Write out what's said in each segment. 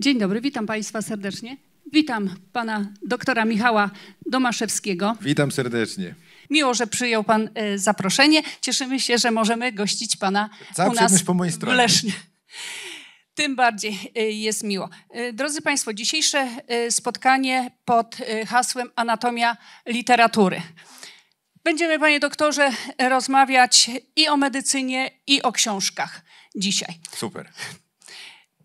Dzień dobry, witam Państwa serdecznie. Witam pana doktora Michała Domaszewskiego. Witam serdecznie. Miło, że przyjął pan e, zaproszenie. Cieszymy się, że możemy gościć pana Cała u nas po mojej stronie. w Lesznie. Tym bardziej e, jest miło. E, drodzy Państwo, dzisiejsze spotkanie pod hasłem Anatomia Literatury. Będziemy, panie doktorze, rozmawiać i o medycynie, i o książkach dzisiaj. Super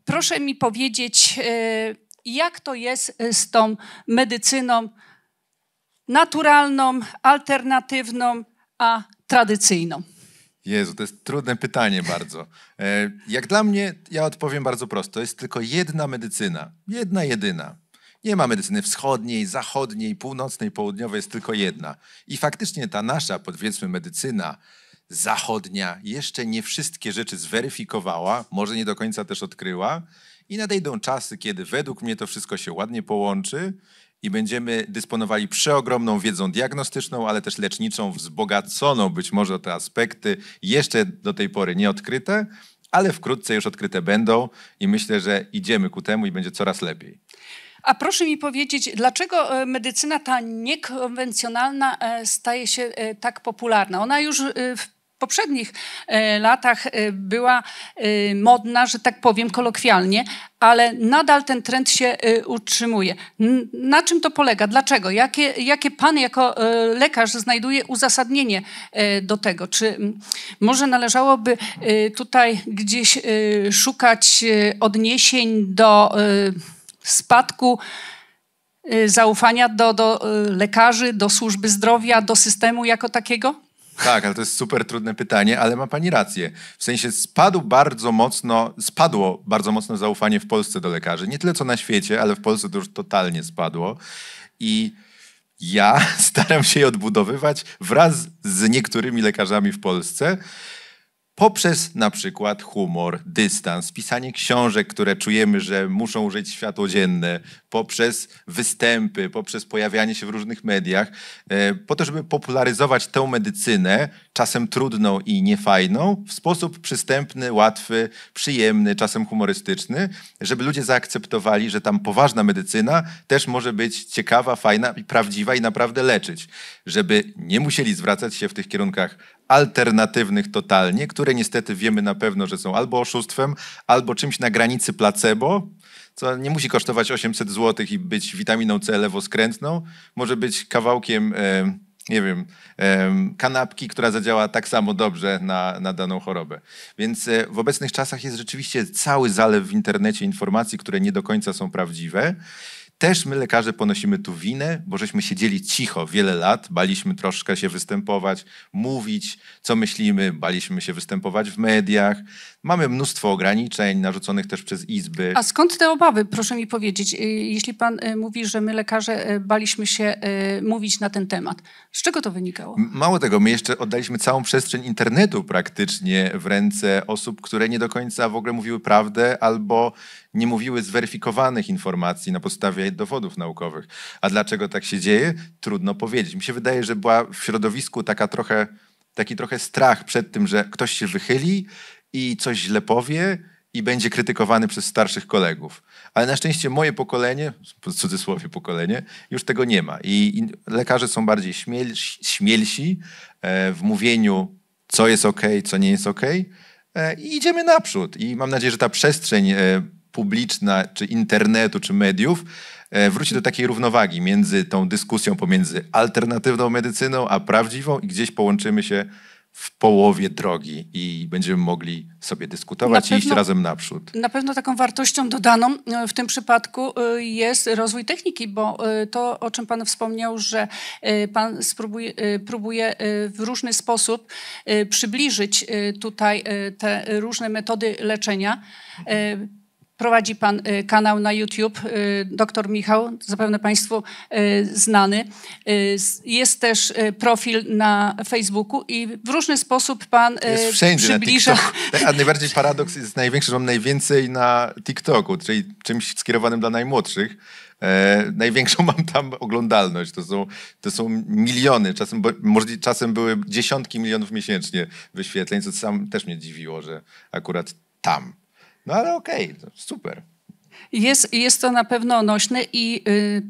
proszę mi powiedzieć, y, jak to jest y, z tą medycyną naturalną, alternatywną, a tradycyjną? Jezu, to jest trudne pytanie bardzo. E, jak dla mnie, ja odpowiem bardzo prosto. jest tylko jedna medycyna. Jedna, jedyna. Nie ma medycyny wschodniej, zachodniej, północnej, południowej, jest tylko jedna. I faktycznie ta nasza, powiedzmy, medycyna zachodnia jeszcze nie wszystkie rzeczy zweryfikowała, może nie do końca też odkryła. I nadejdą czasy, kiedy według mnie to wszystko się ładnie połączy i będziemy dysponowali przeogromną wiedzą diagnostyczną, ale też leczniczą, wzbogaconą być może o te aspekty jeszcze do tej pory nieodkryte, ale wkrótce już odkryte będą i myślę, że idziemy ku temu i będzie coraz lepiej. A proszę mi powiedzieć, dlaczego e, medycyna ta niekonwencjonalna e, staje się e, tak popularna? Ona już w poprzednich e, latach e, była e, modna, że tak powiem kolokwialnie, ale nadal ten trend się utrzymuje. Na czym to polega? Dlaczego? Jakie, jakie pan jako lekarz znajduje uzasadnienie do tego? Czy może należałoby tutaj gdzieś szukać odniesień do spadku zaufania do, do lekarzy, do służby zdrowia, do systemu jako takiego? Tak, ale to jest super trudne pytanie, ale ma pani rację. W sensie spadł bardzo mocno, spadło bardzo mocno zaufanie w Polsce do lekarzy. Nie tyle co na świecie, ale w Polsce to już totalnie spadło. I ja staram się je odbudowywać wraz z niektórymi lekarzami w Polsce poprzez na przykład humor, dystans, pisanie książek, które czujemy, że muszą użyć światło dzienne, poprzez występy, poprzez pojawianie się w różnych mediach, e, po to, żeby popularyzować tę medycynę, czasem trudną i niefajną, w sposób przystępny, łatwy, przyjemny, czasem humorystyczny, żeby ludzie zaakceptowali, że tam poważna medycyna też może być ciekawa, fajna i prawdziwa i naprawdę leczyć, żeby nie musieli zwracać się w tych kierunkach alternatywnych totalnie, które niestety wiemy na pewno, że są albo oszustwem, albo czymś na granicy placebo, co nie musi kosztować 800 zł i być witaminą C lewoskrętną, może być kawałkiem, e, nie wiem, e, kanapki, która zadziała tak samo dobrze na, na daną chorobę. Więc e, w obecnych czasach jest rzeczywiście cały zalew w internecie informacji, które nie do końca są prawdziwe. Też my, lekarze, ponosimy tu winę, bo żeśmy siedzieli cicho wiele lat, baliśmy troszkę się występować, mówić, co myślimy, baliśmy się występować w mediach. Mamy mnóstwo ograniczeń narzuconych też przez izby. A skąd te obawy, proszę mi powiedzieć, y, jeśli pan y, mówi, że my, lekarze, y, baliśmy się mówić na ten temat? Z czego to wynikało? Mało tego, my jeszcze oddaliśmy całą przestrzeń internetu praktycznie w ręce osób, które nie do końca w ogóle mówiły prawdę albo nie mówiły zweryfikowanych informacji na podstawie dowodów naukowych. A dlaczego tak się dzieje? Trudno powiedzieć. Mi się wydaje, że była w środowisku taka trochę, taki trochę strach przed tym, że ktoś się wychyli i coś źle powie i będzie krytykowany przez starszych kolegów. Ale na szczęście moje pokolenie, w cudzysłowie pokolenie, już tego nie ma. I, i lekarze są bardziej śmielsi, śmielsi e, w mówieniu, co jest ok, co nie jest ok. E, I idziemy naprzód. I mam nadzieję, że ta przestrzeń e, publiczna, czy internetu, czy mediów, e, wróci do takiej równowagi między tą dyskusją pomiędzy alternatywną medycyną a prawdziwą i gdzieś połączymy się w połowie drogi i będziemy mogli sobie dyskutować pewno, i iść razem naprzód. Na pewno taką wartością dodaną e, w tym przypadku e, jest rozwój techniki, bo to, o czym Pan wspomniał, że Pan spróbuje, próbuje w różny sposób przybliżyć tutaj te różne metody leczenia Prowadzi pan y, kanał na YouTube, y, dr Michał, zapewne Państwu y, znany. Jest też profil na Facebooku i w różny sposób pan jest wszędzie przybliża. Tak, a najbardziej paradoks jest największy, że mam najwięcej na TikToku, czyli czymś skierowanym dla najmłodszych. E, największą mam tam oglądalność. To są, to są miliony, czasem, bo, może, czasem były dziesiątki milionów miesięcznie wyświetleń, co sam też mnie dziwiło, że akurat tam. No ale okej, okay, super. Jest, jest to na pewno nośne i... Yy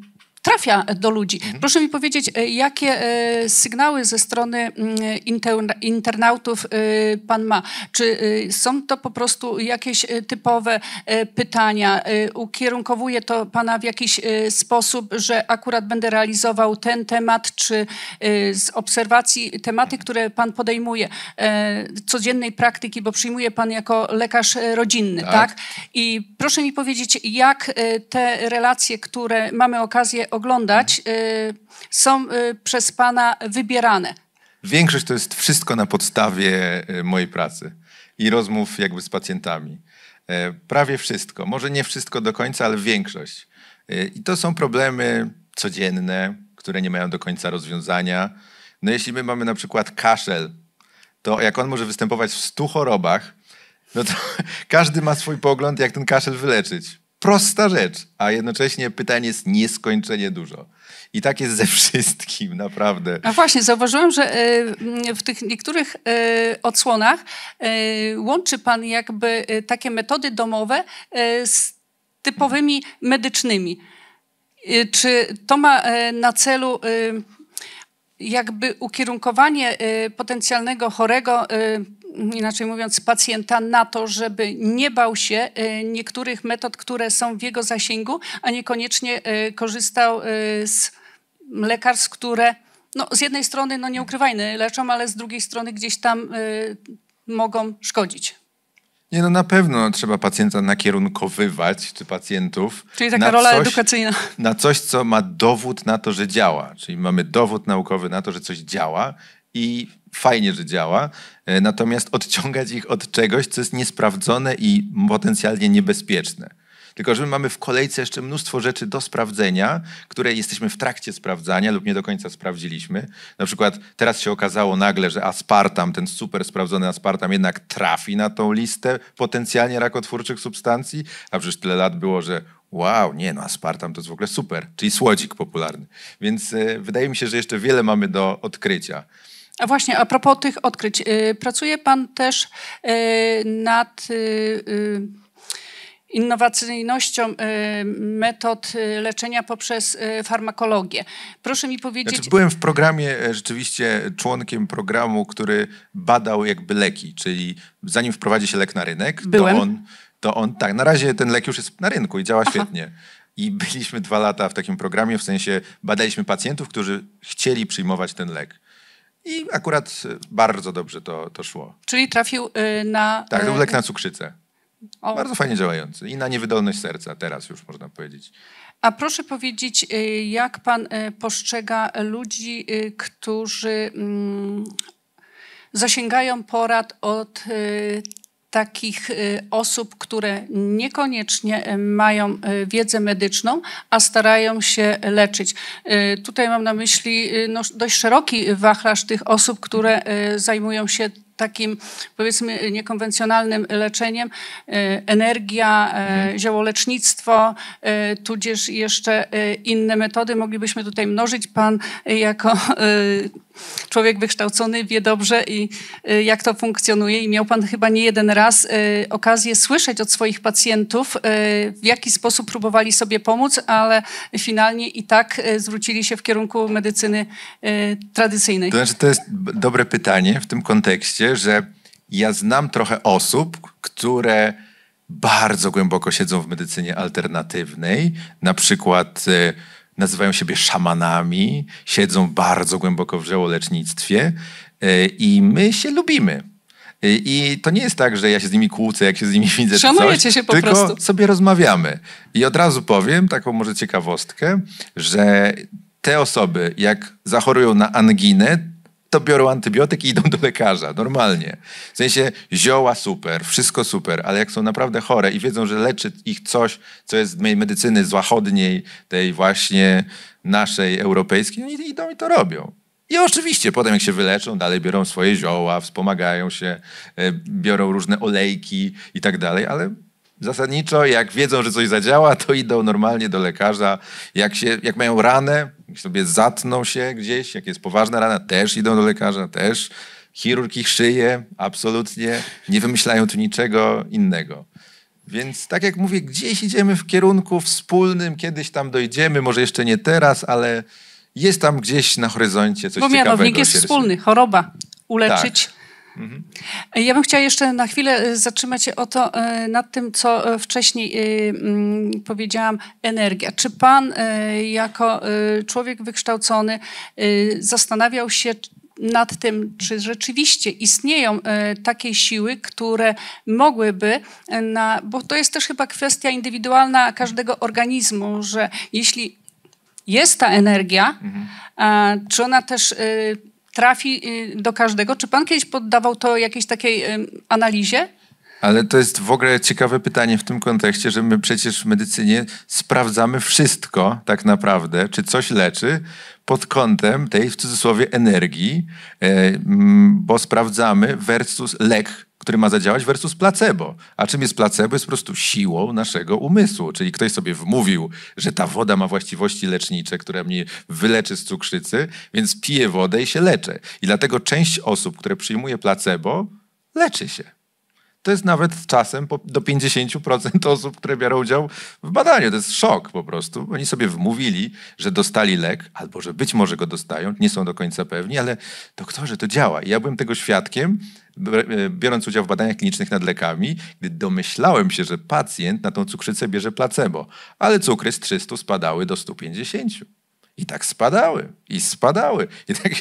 trafia do ludzi. Mhm. Proszę mi powiedzieć, e, jakie e, sygnały ze strony mm, internautów e, pan ma? Czy są to po prostu jakieś typowe pytania? Ukierunkowuje to pana w jakiś sposób, że akurat będę realizował ten temat, czy z obserwacji tematy, które pan podejmuje, codziennej praktyki, bo przyjmuje pan jako lekarz rodzinny, tak? tak? I proszę mi powiedzieć, jak te relacje, które mamy okazję oglądać, y, są y, przez Pana wybierane? Większość to jest wszystko na podstawie y, mojej pracy i rozmów jakby z pacjentami. E, prawie wszystko, może nie wszystko do końca, ale większość. E, I to są problemy codzienne, które nie mają do końca rozwiązania. No jeśli my mamy na przykład kaszel, to jak on może występować w stu chorobach, no to każdy ma swój pogląd, jak ten kaszel wyleczyć prosta rzecz, a jednocześnie pytań jest nieskończenie dużo. I tak jest ze wszystkim, naprawdę. No właśnie, zauważyłem, że e, w tych niektórych e, odsłonach e, łączy Pan jakby takie metody domowe z typowymi medycznymi. Czy to ma na celu jakby ukierunkowanie y, potencjalnego chorego, y, inaczej mówiąc, pacjenta na to, żeby nie bał się y, niektórych metod, które są w jego zasięgu, a niekoniecznie korzystał z lekarstw, które no, z jednej strony, no nie ukrywajmy, leczą, ale z drugiej strony gdzieś tam mogą szkodzić. Nie, no na pewno trzeba pacjenta nakierunkowywać, czy pacjentów. Czyli taka rola coś, edukacyjna. Na coś, co ma dowód na to, że działa. Czyli mamy dowód naukowy na to, że coś działa i fajnie, że działa. E, natomiast odciągać ich od czegoś, co jest niesprawdzone i potencjalnie niebezpieczne. Tylko, że my mamy w kolejce jeszcze mnóstwo rzeczy do sprawdzenia, które jesteśmy w trakcie sprawdzania lub nie do końca sprawdziliśmy. Na przykład teraz się okazało nagle, że aspartam, ten super sprawdzony aspartam jednak trafi na tą listę potencjalnie rakotwórczych substancji, a przecież tyle lat było, że wow, nie no, aspartam to jest w ogóle super, czyli słodzik popularny. Więc y, wydaje mi się, że jeszcze wiele mamy do odkrycia. A właśnie, a propos tych odkryć. Y, pracuje pan też y, nad y, y, innowacyjnością y, metod y, leczenia poprzez y, farmakologię. Proszę mi powiedzieć. Znaczy, byłem w programie e, rzeczywiście członkiem programu, który badał jakby leki, czyli zanim wprowadzi się lek na rynek, byłem. to on. To on tak, na razie ten lek już jest na rynku i działa Aha. świetnie. I byliśmy dwa lata w takim programie, w sensie badaliśmy pacjentów, którzy chcieli przyjmować ten lek. I akurat bardzo dobrze to, to szło. Czyli trafił na. Tak, to był lek na cukrzycę. O. Bardzo fajnie działający i na niewydolność serca teraz już można powiedzieć. A proszę powiedzieć, y, jak pan y, postrzega ludzi, y, którzy mm, zasięgają porad od takich osób, które niekoniecznie mają wiedzę medyczną, a starają się leczyć. Tutaj mam na myśli no, dość szeroki wachlarz tych osób, które zajmują się takim powiedzmy niekonwencjonalnym leczeniem e, energia, e, mhm. ziołolecznictwo, e, tudzież jeszcze inne metody. Moglibyśmy tutaj mnożyć. Pan jako Człowiek wykształcony wie dobrze i y, jak to funkcjonuje i miał pan chyba nie jeden raz y, okazję słyszeć od swoich pacjentów, y, w jaki sposób próbowali sobie pomóc, ale finalnie i tak zwrócili się w kierunku medycyny tradycyjnej. To, znaczy, to jest dobre pytanie w tym kontekście, że ja znam trochę osób, które bardzo głęboko siedzą w medycynie alternatywnej, na przykład nazywają siebie szamanami, siedzą bardzo głęboko w żołolecznictwie e, i my się lubimy. E, I to nie jest tak, że ja się z nimi kłócę, jak się z nimi widzę. Szanujecie coś, się po tylko prostu. sobie rozmawiamy. I od razu powiem taką może ciekawostkę, że te osoby, jak zachorują na anginę, to biorą antybiotyki i idą do lekarza, normalnie. W sensie zioła super, wszystko super, ale jak są naprawdę chore i wiedzą, że leczy ich coś, co jest z medycyny złachodniej, tej właśnie naszej europejskiej, oni no idą i to robią. I oczywiście potem jak się wyleczą, dalej biorą swoje zioła, wspomagają się, e, biorą różne olejki i tak dalej, ale Zasadniczo, jak wiedzą, że coś zadziała, to idą normalnie do lekarza. Jak, się, jak mają ranę, sobie zatną się gdzieś, jak jest poważna rana, też idą do lekarza, też chirurg ich szyje, absolutnie nie wymyślają tu niczego innego. Więc tak jak mówię, gdzieś idziemy w kierunku wspólnym, kiedyś tam dojdziemy, może jeszcze nie teraz, ale jest tam gdzieś na horyzoncie coś Bo ciekawego. Bo mianownik jest wspólny, choroba, uleczyć. Tak. Mhm. Ja bym chciała jeszcze na chwilę y, zatrzymać się o to, y, nad tym, co y, wcześniej mm, powiedziałam, energia. Czy pan jako człowiek wykształcony zastanawiał się, nad tym, czy rzeczywiście istnieją takie siły, które mogłyby, na, bo to jest też chyba kwestia indywidualna każdego organizmu, że jeśli jest ta energia, mhm. czy ona też trafi y, do każdego. Czy pan kiedyś poddawał to jakiejś takiej y, analizie? Ale to jest w ogóle ciekawe pytanie w tym kontekście, że my przecież w medycynie sprawdzamy wszystko tak naprawdę, czy coś leczy pod kątem tej w cudzysłowie energii, e, bo sprawdzamy versus lek, który ma zadziałać, versus placebo. A czym jest placebo? Jest po prostu siłą naszego umysłu. Czyli ktoś sobie wmówił, że ta woda ma właściwości lecznicze, która mnie wyleczy z cukrzycy, więc piję wodę i się leczę. I dlatego część osób, które przyjmuje placebo, leczy się to jest nawet czasem do 50% osób, które biorą udział w badaniu. To jest szok po prostu. Oni sobie wmówili, że dostali lek, albo że być może go dostają, nie są do końca pewni, ale doktorze, to działa. I ja byłem tego świadkiem, e, biorąc udział w badaniach klinicznych nad lekami, gdy domyślałem się, że pacjent na tą cukrzycę bierze placebo, ale cukry z 300 spadały do 150. I tak spadały, i spadały. I tak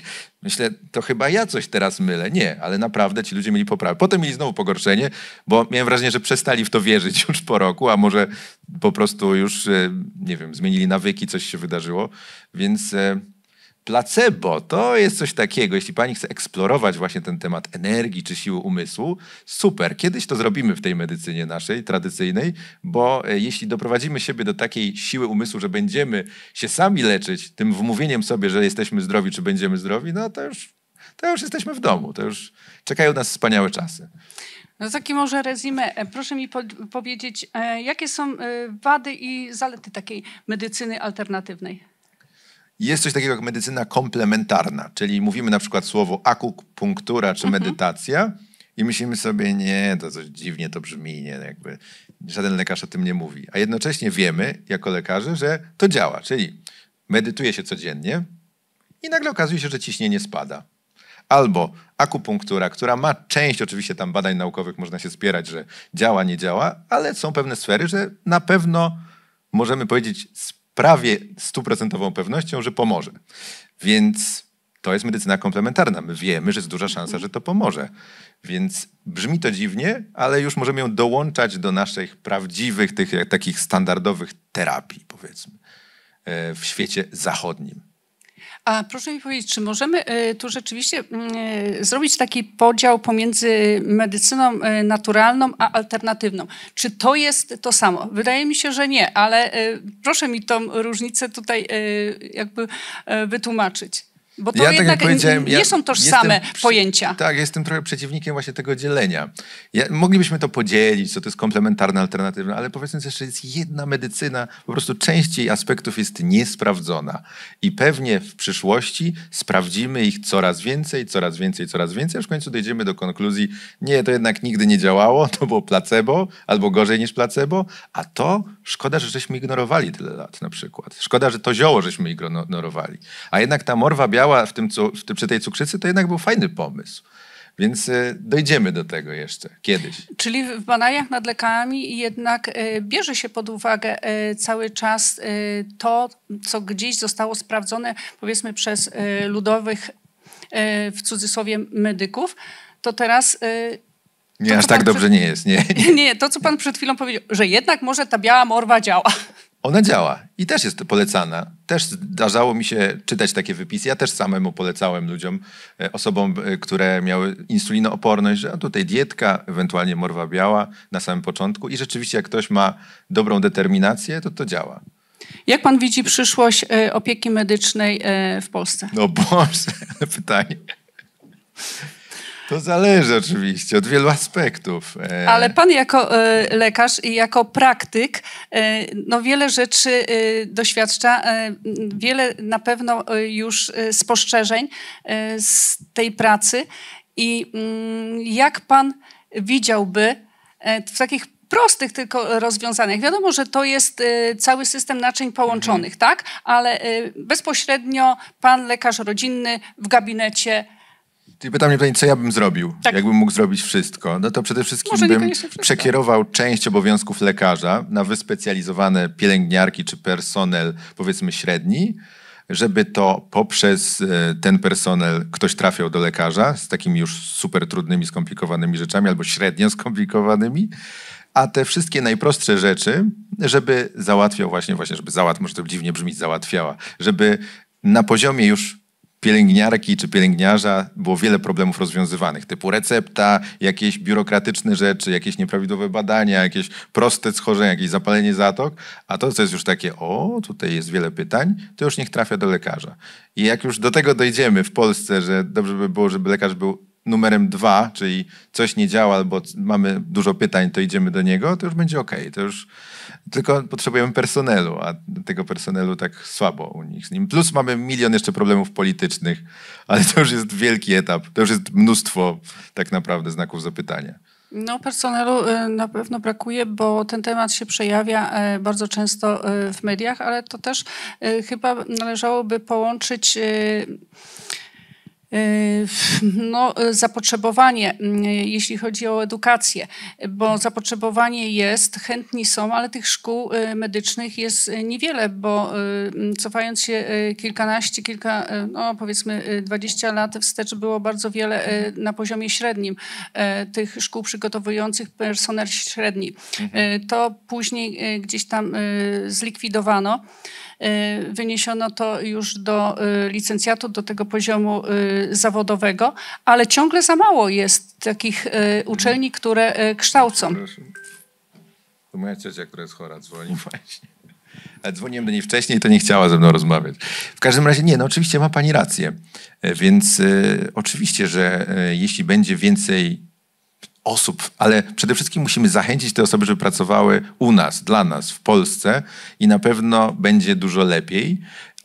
myślę, to chyba ja coś teraz mylę. Nie, ale naprawdę ci ludzie mieli poprawę. Potem mieli znowu pogorszenie, bo miałem wrażenie, że przestali w to wierzyć już po roku, a może po prostu już, e, nie wiem, zmienili nawyki, coś się wydarzyło. Więc e, Placebo to jest coś takiego, jeśli pani chce eksplorować właśnie ten temat energii czy siły umysłu, super, kiedyś to zrobimy w tej medycynie naszej tradycyjnej, bo e, jeśli doprowadzimy siebie do takiej siły umysłu, że będziemy się sami leczyć tym wmówieniem sobie, że jesteśmy zdrowi czy będziemy zdrowi, no to już, to już jesteśmy w domu, to już czekają nas wspaniałe czasy. No taki może rezimę. E, proszę mi po powiedzieć, e, jakie są wady i zalety takiej medycyny alternatywnej? Jest coś takiego jak medycyna komplementarna, czyli mówimy na przykład słowo akupunktura czy mhm. medytacja i myślimy sobie, nie, to coś dziwnie to brzmi, nie, jakby żaden lekarz o tym nie mówi. A jednocześnie wiemy jako lekarze, że to działa, czyli medytuje się codziennie i nagle okazuje się, że ciśnienie spada albo akupunktura, która ma część oczywiście tam badań naukowych, można się spierać, że działa, nie działa, ale są pewne sfery, że na pewno możemy powiedzieć prawie stuprocentową pewnością, że pomoże. Więc to jest medycyna komplementarna. My wiemy, że jest duża szansa, że to pomoże. Więc brzmi to dziwnie, ale już możemy ją dołączać do naszych prawdziwych, tych takich standardowych terapii, powiedzmy, e, w świecie zachodnim. A proszę mi powiedzieć, czy możemy e, tu rzeczywiście mm, e, zrobić taki podział pomiędzy medycyną e, naturalną a alternatywną? Czy to jest to samo? Wydaje mi się, że nie, ale proszę mi tą różnicę tutaj jakby wytłumaczyć. Bo to ja tak jednak tak nie ja są tożsame jestem, pojęcia. Tak, jestem trochę przeciwnikiem właśnie tego dzielenia. Ja, moglibyśmy to podzielić, co to jest komplementarne, alternatywne, ale powiedzmy sobie, że jest jedna medycyna, po prostu częściej aspektów jest niesprawdzona. I pewnie w przyszłości sprawdzimy ich coraz więcej, coraz więcej, coraz więcej, aż w końcu dojdziemy do konkluzji, nie, to jednak nigdy nie działało, to było placebo, albo gorzej niż placebo, a to szkoda, że żeśmy ignorowali tyle lat na przykład. Szkoda, że to zioło żeśmy ignorowali. A jednak ta morwa biała działa w tym, w tym, przy tej cukrzycy, to jednak był fajny pomysł. Więc y, dojdziemy do tego jeszcze kiedyś. Czyli w badaniach nad lekami jednak y, bierze się pod uwagę y, cały czas to, co gdzieś zostało sprawdzone, powiedzmy, przez ludowych, w cudzysłowie, medyków. To teraz nie, to, aż tak dobrze przed... nie jest. Nie, nie. nie, to co pan przed chwilą powiedział, że jednak może ta biała morwa działa ona działa i też jest polecana. Też zdarzało mi się czytać takie wypisy. Ja też samemu polecałem ludziom, e, osobom, e, które miały insulinooporność, że a tutaj dietka, ewentualnie morwa biała na samym początku. I rzeczywiście, jak ktoś ma dobrą determinację, to to działa. Jak pan widzi przyszłość e, opieki medycznej w Polsce? No Boże, pytanie. To zależy oczywiście od wielu aspektów. E. Ale pan jako e, lekarz i jako praktyk e, no wiele rzeczy doświadcza, wiele na pewno już spostrzeżeń z tej pracy. I mm, jak pan widziałby w takich prostych tylko rozwiązaniach. Wiadomo, że to jest cały system naczyń połączonych, mhm. tak? Ale bezpośrednio pan lekarz rodzinny w gabinecie Czyli pytam mnie pytanie, co ja bym zrobił, tak. jakbym mógł zrobić wszystko. No to przede wszystkim bym przekierował część obowiązków lekarza na wyspecjalizowane pielęgniarki czy personel, powiedzmy średni, żeby to poprzez e, ten personel ktoś trafiał do lekarza z takimi już super trudnymi, skomplikowanymi rzeczami albo średnio skomplikowanymi a te wszystkie najprostsze rzeczy, żeby załatwiał właśnie, właśnie, żeby załatw, może to dziwnie brzmić, załatwiała, żeby na poziomie już pielęgniarki czy pielęgniarza było wiele problemów rozwiązywanych, typu recepta, jakieś biurokratyczne rzeczy, jakieś nieprawidłowe badania, jakieś proste schorzenia, jakieś zapalenie zatok, a to, co jest już takie, o, tutaj jest wiele pytań, to już niech trafia do lekarza. I jak już do tego dojdziemy w Polsce, że dobrze by było, żeby lekarz był numerem dwa, czyli coś nie działa albo mamy dużo pytań, to idziemy do niego, to już będzie ok. To już tylko potrzebujemy personelu, a tego personelu tak słabo u nich z nim. Plus mamy milion jeszcze problemów politycznych, ale to już jest wielki etap. To już jest mnóstwo tak naprawdę znaków zapytania. No, personelu y, na pewno brakuje, bo ten temat się przejawia y, bardzo często y, w mediach, ale to też chyba należałoby połączyć Yy, no, y, zapotrzebowanie, mm, y, jeśli chodzi o edukację, bo zapotrzebowanie jest, chętni są, ale tych szkół y, medycznych jest niewiele, bo mm, cofając się kilkanaście, kilka, no powiedzmy 20 lat wstecz było bardzo wiele na poziomie średnim tych szkół przygotowujących personel średni. Mhm. To później gdzieś tam zlikwidowano. Y, wyniesiono to już do y, licencjatu, do tego poziomu y, zawodowego, ale ciągle za mało jest takich uczelni, które kształcą. To moja ciocia, która jest chora, dzwoni właśnie. A dzwoniłem do niej wcześniej, to nie chciała ze mną rozmawiać. W każdym razie, nie, no oczywiście ma pani rację. E, więc y, oczywiście, że y, jeśli będzie więcej osób, ale przede wszystkim musimy zachęcić te osoby, żeby pracowały u nas, dla nas, w Polsce i na pewno będzie dużo lepiej.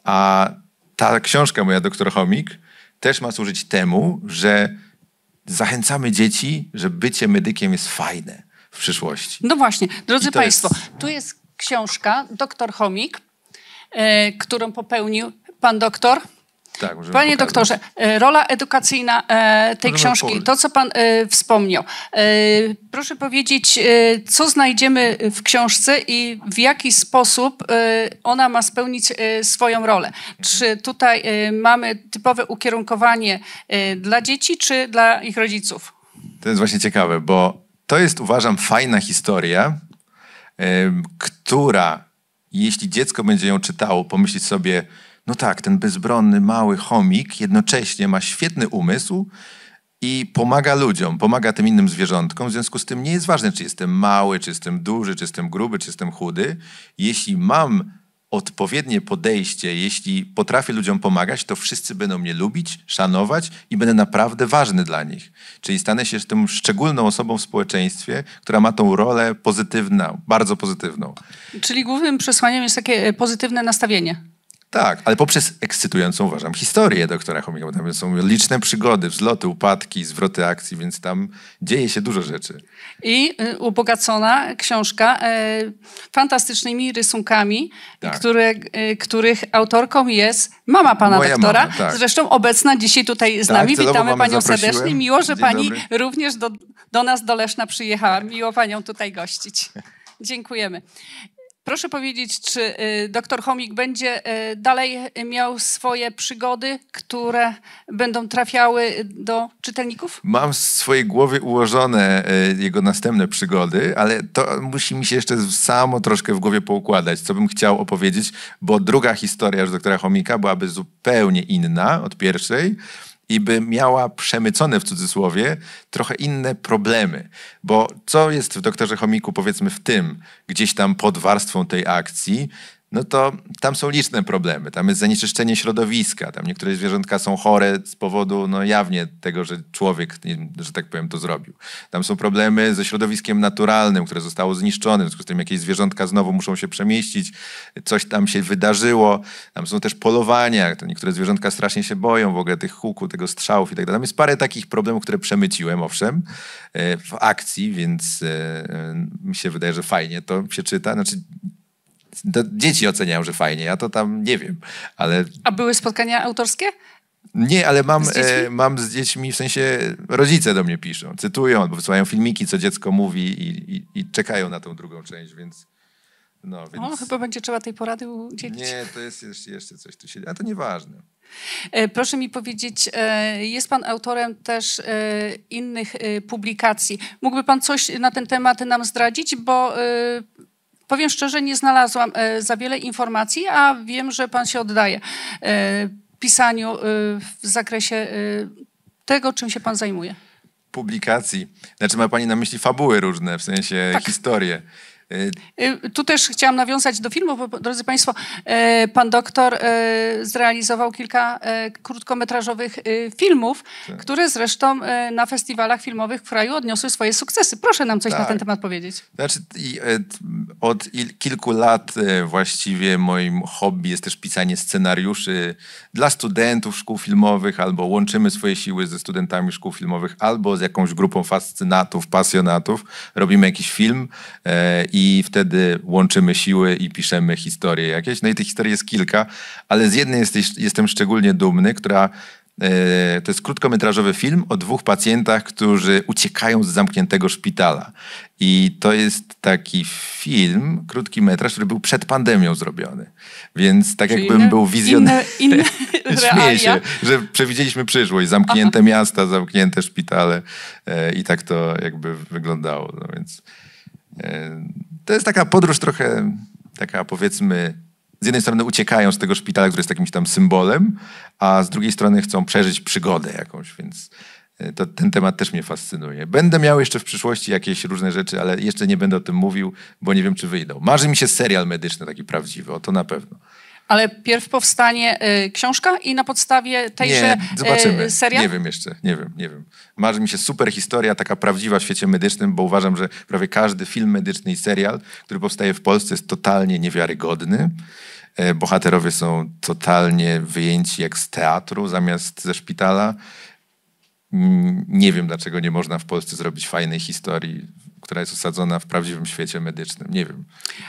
A ta książka moja, doktor Chomik, też ma służyć temu, że zachęcamy dzieci, że bycie medykiem jest fajne w przyszłości. No właśnie, drodzy Państwo, jest... tu jest książka Doktor Chomik, yy, którą popełnił pan doktor tak, Panie pokazać. doktorze, e, rola edukacyjna e, tej książki, to co pan e, wspomniał. proszę powiedzieć, co znajdziemy w książce i w jaki sposób ona ma spełnić swoją rolę. Czy tutaj mamy typowe ukierunkowanie dla dzieci, czy dla ich rodziców? To jest właśnie ciekawe, bo to jest, uważam, fajna historia, która, jeśli dziecko będzie ją czytało, pomyśli sobie, no tak, ten bezbronny, mały chomik jednocześnie ma świetny umysł i pomaga ludziom, pomaga tym innym zwierzątkom. W związku z tym nie jest ważne, czy jestem mały, czy jestem duży, czy jestem gruby, czy jestem chudy. Jeśli mam odpowiednie podejście, jeśli potrafię ludziom pomagać, to wszyscy będą mnie lubić, szanować i będę naprawdę ważny dla nich. Czyli stanę się tą szczególną osobą w społeczeństwie, która ma tą rolę pozytywną, bardzo pozytywną. Czyli głównym przesłaniem jest takie e, pozytywne nastawienie. Tak, ale poprzez ekscytującą, uważam, historię doktora bo Tam są liczne przygody, wzloty, upadki, zwroty akcji, więc tam dzieje się dużo rzeczy. I y, ubogacona książka e, fantastycznymi rysunkami, tak. które, e, których autorką jest mama pana Moja doktora. Mama, tak. Zresztą obecna dzisiaj tutaj z tak, nami. Witamy panią serdecznie. Miło, że Dzień pani dobry. również do, do nas do Leszna przyjechała. Miło panią tutaj gościć. Dziękujemy. Proszę powiedzieć, czy y, doktor Chomik będzie y, dalej miał swoje przygody, które będą trafiały do czytelników? Mam w swojej głowie ułożone y, jego następne przygody, ale to musi mi się jeszcze samo troszkę w głowie poukładać, co bym chciał opowiedzieć, bo druga historia już doktora Chomika byłaby zupełnie inna od pierwszej i by miała przemycone w cudzysłowie trochę inne problemy. Bo co jest w doktorze Chomiku, powiedzmy, w tym, gdzieś tam pod warstwą tej akcji, no to tam są liczne problemy. Tam jest zanieczyszczenie środowiska, tam niektóre zwierzątka są chore z powodu no, jawnie tego, że człowiek, że tak powiem, to zrobił. Tam są problemy ze środowiskiem naturalnym, które zostało zniszczone, w związku z tym jakieś zwierzątka znowu muszą się przemieścić, coś tam się wydarzyło. Tam są też polowania, to niektóre zwierzątka strasznie się boją w ogóle tych huku, tego strzałów i tak dalej. Tam jest parę takich problemów, które przemyciłem, owszem, e, w akcji, więc e, mi się wydaje, że fajnie to się czyta. Znaczy, dzieci oceniają, że fajnie, ja to tam nie wiem, ale... A były spotkania autorskie? Nie, ale mam z, e, mam z dziećmi, w sensie rodzice do mnie piszą, cytują, albo wysyłają filmiki, co dziecko mówi i, i, i czekają na tą drugą część, więc... No, więc... o, chyba będzie trzeba tej porady udzielić. Nie, to jest jeszcze, jeszcze coś tu się... A to nieważne. E, proszę mi powiedzieć, e, jest Pan autorem też e, innych publikacji. Mógłby Pan coś na ten temat nam zdradzić, bo Powiem szczerze, nie znalazłam e, za wiele informacji, a wiem, że pan się oddaje e, pisaniu e, w zakresie tego, czym się pan zajmuje publikacji. Znaczy ma Pani na myśli fabuły różne, w sensie tak. historię. Y, tu też chciałam nawiązać do filmu, bo, drodzy Państwo, y, pan doktor y, zrealizował kilka krótkometrażowych filmów, tak. które zresztą na festiwalach filmowych w kraju odniosły swoje sukcesy. Proszę nam coś tak. na ten temat powiedzieć. Znaczy, od kilku lat właściwie moim hobby jest też pisanie scenariuszy dla studentów szkół filmowych, albo łączymy swoje siły ze studentami szkół filmowych, albo z jakąś grupą fascynatów, pasjonatów. Robimy jakiś film i i wtedy łączymy siły i piszemy historie jakieś. No i tych historii jest kilka, ale z jednej jesteś, jestem szczególnie dumny, która e, to jest krótkometrażowy film o dwóch pacjentach, którzy uciekają z zamkniętego szpitala. I to jest taki film, krótki metraż, który był przed pandemią zrobiony. Więc tak Czyli jakbym inne, był wizjonerem. Śmieję się, że przewidzieliśmy przyszłość. Zamknięte Aha. miasta, zamknięte szpitale. E, I tak to jakby wyglądało. No więc... E, to jest taka podróż trochę, taka powiedzmy, z jednej strony uciekają z tego szpitala, który jest jakimś tam symbolem, a z drugiej strony chcą przeżyć przygodę jakąś, więc e, to, ten temat też mnie fascynuje. Będę miał jeszcze w przyszłości jakieś różne rzeczy, ale jeszcze nie będę o tym mówił, bo nie wiem, czy wyjdą. Marzy mi się serial medyczny taki prawdziwy, o to na pewno. Ale pierw powstanie y, książka i na podstawie tejże nie, y, zobaczymy. Y, Nie wiem jeszcze, nie wiem, nie wiem. Marzy mi się super historia, taka prawdziwa w świecie medycznym, bo uważam, że prawie każdy film medyczny i serial, który powstaje w Polsce jest totalnie niewiarygodny. E, bohaterowie są totalnie wyjęci jak z teatru zamiast ze szpitala. Mm, nie wiem, dlaczego nie można w Polsce zrobić fajnej historii która jest osadzona w prawdziwym świecie medycznym. Nie wiem.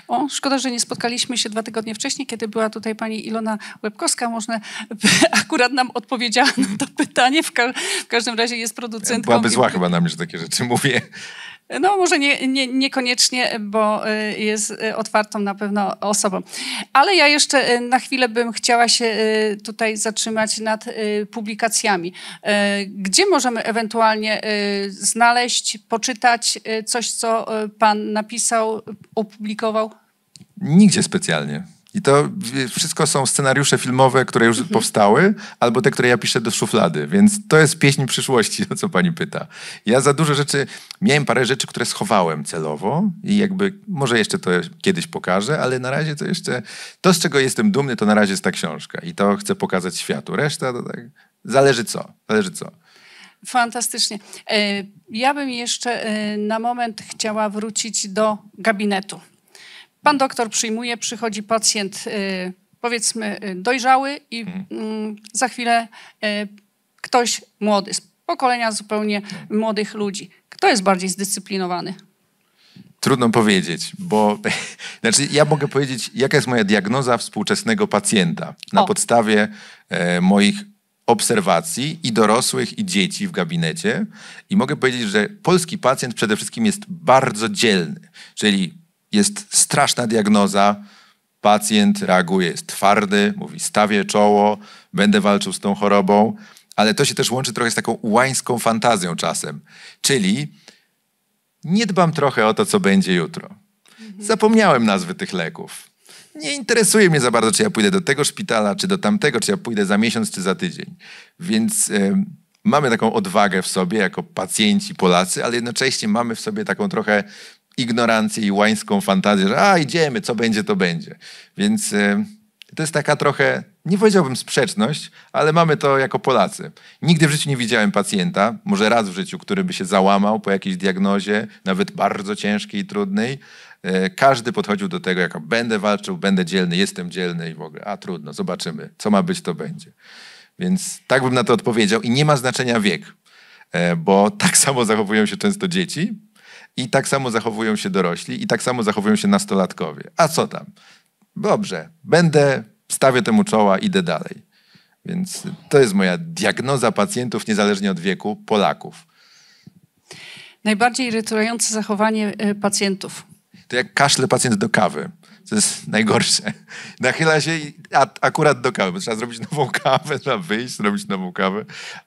O, szkoda, że nie spotkaliśmy się dwa tygodnie wcześniej, kiedy była tutaj pani Ilona Łebkowska. Można akurat nam odpowiedziała na to pytanie. W, ka w każdym razie jest producentem. Byłaby zła chyba na mnie, że takie rzeczy mówię. No może nie, nie, niekoniecznie, bo y, jest y, otwartą na pewno osobą. Ale ja jeszcze y, na chwilę bym chciała się tutaj zatrzymać nad publikacjami. Gdzie możemy ewentualnie znaleźć, poczytać coś, co pan napisał, opublikował? Nigdzie specjalnie. I to wszystko są scenariusze filmowe, które już mhm. powstały, albo te, które ja piszę do szuflady. Więc to jest pieśń przyszłości, o co pani pyta. Ja za dużo rzeczy, miałem parę rzeczy, które schowałem celowo i jakby może jeszcze to kiedyś pokażę, ale na razie to jeszcze, to z czego jestem dumny, to na razie jest ta książka i to chcę pokazać światu. Reszta to tak, zależy co, zależy co. Fantastycznie. E, ja bym jeszcze e, na moment chciała wrócić do gabinetu. Pan doktor przyjmuje, przychodzi pacjent, y, powiedzmy, y, dojrzały i mhm. mm, za chwilę y, ktoś młody, z pokolenia zupełnie mhm. młodych ludzi. Kto jest bardziej zdyscyplinowany? Trudno powiedzieć, bo znaczy ja mogę powiedzieć, jaka jest moja diagnoza współczesnego pacjenta na o. podstawie e, moich obserwacji i dorosłych, i dzieci w gabinecie. I mogę powiedzieć, że polski pacjent przede wszystkim jest bardzo dzielny, czyli jest straszna diagnoza. Pacjent reaguje, jest twardy, mówi: stawię czoło, będę walczył z tą chorobą, ale to się też łączy trochę z taką łańską fantazją czasem. Czyli nie dbam trochę o to, co będzie jutro. Mhm. Zapomniałem nazwy tych leków. Nie interesuje mnie za bardzo, czy ja pójdę do tego szpitala, czy do tamtego, czy ja pójdę za miesiąc, czy za tydzień. Więc y, mamy taką odwagę w sobie jako pacjenci Polacy, ale jednocześnie mamy w sobie taką trochę ignorancję i łańską fantazję, że a idziemy, co będzie, to będzie. Więc y, to jest taka trochę, nie powiedziałbym sprzeczność, ale mamy to jako Polacy. Nigdy w życiu nie widziałem pacjenta, może raz w życiu, który by się załamał po jakiejś diagnozie, nawet bardzo ciężkiej i trudnej. Y, każdy podchodził do tego jako będę walczył, będę dzielny, jestem dzielny i w ogóle, a trudno, zobaczymy, co ma być, to będzie. Więc tak bym na to odpowiedział i nie ma znaczenia wiek, e, bo tak samo zachowują się często dzieci, i tak samo zachowują się dorośli, i tak samo zachowują się nastolatkowie. A co tam? Dobrze, będę, stawię temu czoła, idę dalej. Więc to jest moja diagnoza pacjentów, niezależnie od wieku, Polaków. Najbardziej irytujące zachowanie y, pacjentów. To jak kaszle pacjent do kawy co jest najgorsze. Nachyla się i akurat do kawy. Trzeba zrobić nową kawę, trzeba wyjść, zrobić nową kawę.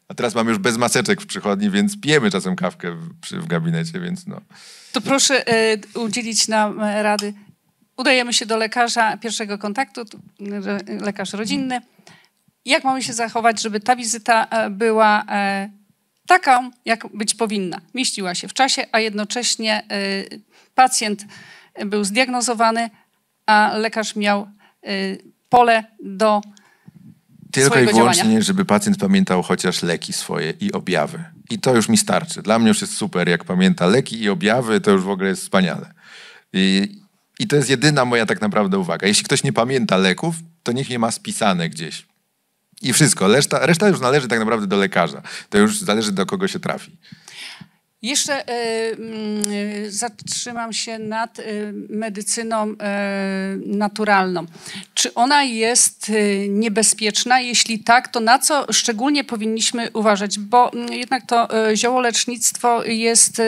A teraz mam już bez maseczek w przychodni, więc pijemy czasem kawkę w, przy, w gabinecie, więc no. To proszę y, udzielić nam e, rady. Udajemy się do lekarza pierwszego kontaktu, lekarz rodzinny. Jak mamy się zachować, żeby ta wizyta e, była taką, jak być powinna? Mieściła się w czasie, a jednocześnie pacjent był zdiagnozowany, a lekarz miał y, pole do Tylko i wyłącznie, działania. żeby pacjent pamiętał chociaż leki swoje i objawy. I to już mi starczy. Dla mnie już jest super, jak pamięta leki i objawy, to już w ogóle jest wspaniale. I, i to jest jedyna moja tak naprawdę uwaga. Jeśli ktoś nie pamięta leków, to niech je ma spisane gdzieś. I wszystko. Reszta, reszta już należy tak naprawdę do lekarza. To już zależy, do kogo się trafi. Jeszcze e, mm, zatrzymam się nad e, medycyną e, naturalną. Czy ona jest niebezpieczna? Jeśli tak, to na co szczególnie powinniśmy uważać? Bo mm, jednak to ziołolecznictwo jest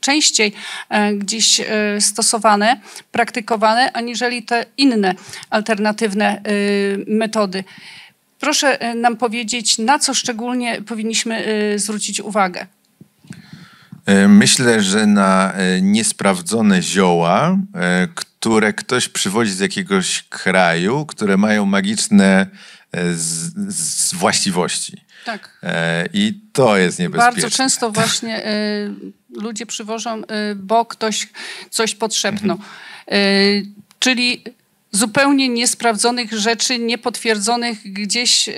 częściej gdzieś stosowane, praktykowane, aniżeli te inne alternatywne metody. Proszę nam powiedzieć, na co szczególnie powinniśmy zwrócić uwagę. E, myślę, że na e, niesprawdzone zioła, e, które ktoś przywozi z jakiegoś kraju, które mają magiczne z, z właściwości. Tak. I to jest niebezpieczne. Bardzo często właśnie ludzie przywożą, bo ktoś coś potrzebno. Mhm. czyli zupełnie niesprawdzonych rzeczy, niepotwierdzonych gdzieś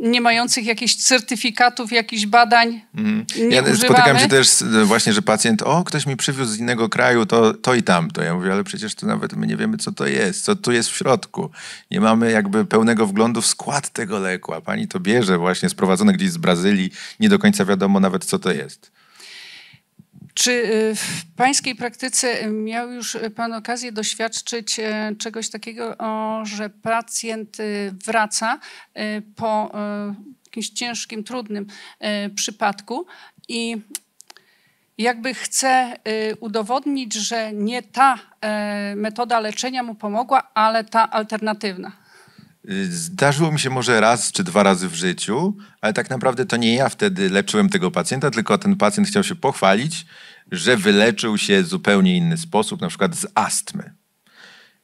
nie mających jakichś certyfikatów, jakichś badań. Mhm. ja spotykam się też e, właśnie, że pacjent, o, ktoś mi przywiózł z innego kraju to, to i tamto. Ja mówię, ale przecież tu nawet my nie wiemy, co to jest, co tu jest w środku. Nie mamy jakby pełnego wglądu w skład tego leku, a pani to bierze właśnie sprowadzone gdzieś z Brazylii, nie do końca wiadomo nawet, co to jest. Czy y, w pańskiej praktyce miał już pan okazję doświadczyć e, czegoś takiego, że pacjent y, wraca y, po jakimś ciężkim, trudnym przypadku i jakby chce udowodnić, że nie ta e, metoda leczenia mu pomogła, ale ta alternatywna? Zdarzyło mi się może raz czy dwa razy w życiu, ale tak naprawdę to nie ja wtedy leczyłem tego pacjenta, tylko ten pacjent chciał się pochwalić, że wyleczył się w zupełnie inny sposób, na przykład z astmy.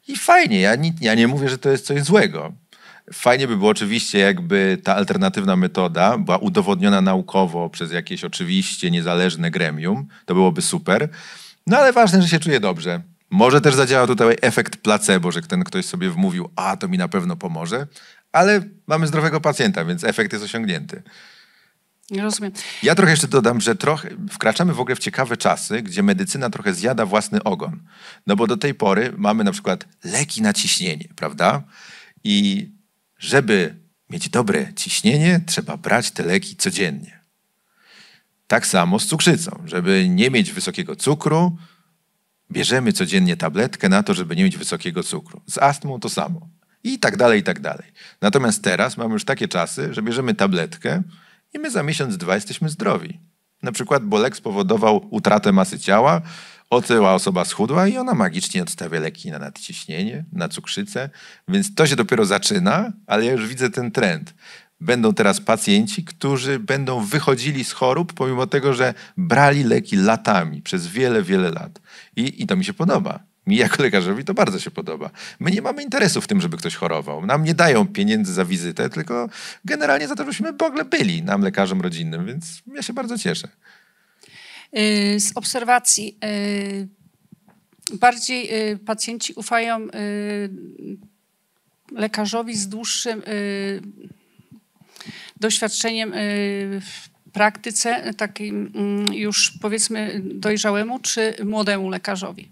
I fajnie, ja nie, ja nie mówię, że to jest coś złego. Fajnie by było oczywiście, jakby ta alternatywna metoda była udowodniona naukowo przez jakieś oczywiście niezależne gremium. To byłoby super. No ale ważne, że się czuje dobrze. Może też zadziała tutaj efekt placebo, że ten ktoś sobie wmówił, a to mi na pewno pomoże, ale mamy zdrowego pacjenta, więc efekt jest osiągnięty. Rozumiem. Ja trochę jeszcze dodam, że trochę wkraczamy w ogóle w ciekawe czasy, gdzie medycyna trochę zjada własny ogon. No bo do tej pory mamy na przykład leki na ciśnienie, prawda? I żeby mieć dobre ciśnienie, trzeba brać te leki codziennie. Tak samo z cukrzycą. Żeby nie mieć wysokiego cukru, Bierzemy codziennie tabletkę na to, żeby nie mieć wysokiego cukru. Z astmą to samo. I tak dalej, i tak dalej. Natomiast teraz mamy już takie czasy, że bierzemy tabletkę i my za miesiąc, dwa jesteśmy zdrowi. Na przykład bolek spowodował utratę masy ciała, otyła osoba schudła i ona magicznie odstawia leki na nadciśnienie, na cukrzycę, więc to się dopiero zaczyna, ale ja już widzę ten trend. Będą teraz pacjenci, którzy będą wychodzili z chorób, pomimo tego, że brali leki latami, przez wiele, wiele lat. I, i to mi się podoba. Mi jako lekarzowi to bardzo się podoba. My nie mamy interesu w tym, żeby ktoś chorował. Nam nie dają pieniędzy za wizytę, tylko generalnie za to, żebyśmy w ogóle byli nam, lekarzem rodzinnym, więc ja się bardzo cieszę. Y, z obserwacji y, bardziej y, pacjenci ufają lekarzowi z dłuższym doświadczeniem y, praktyce takim mm, już powiedzmy dojrzałemu czy młodemu lekarzowi?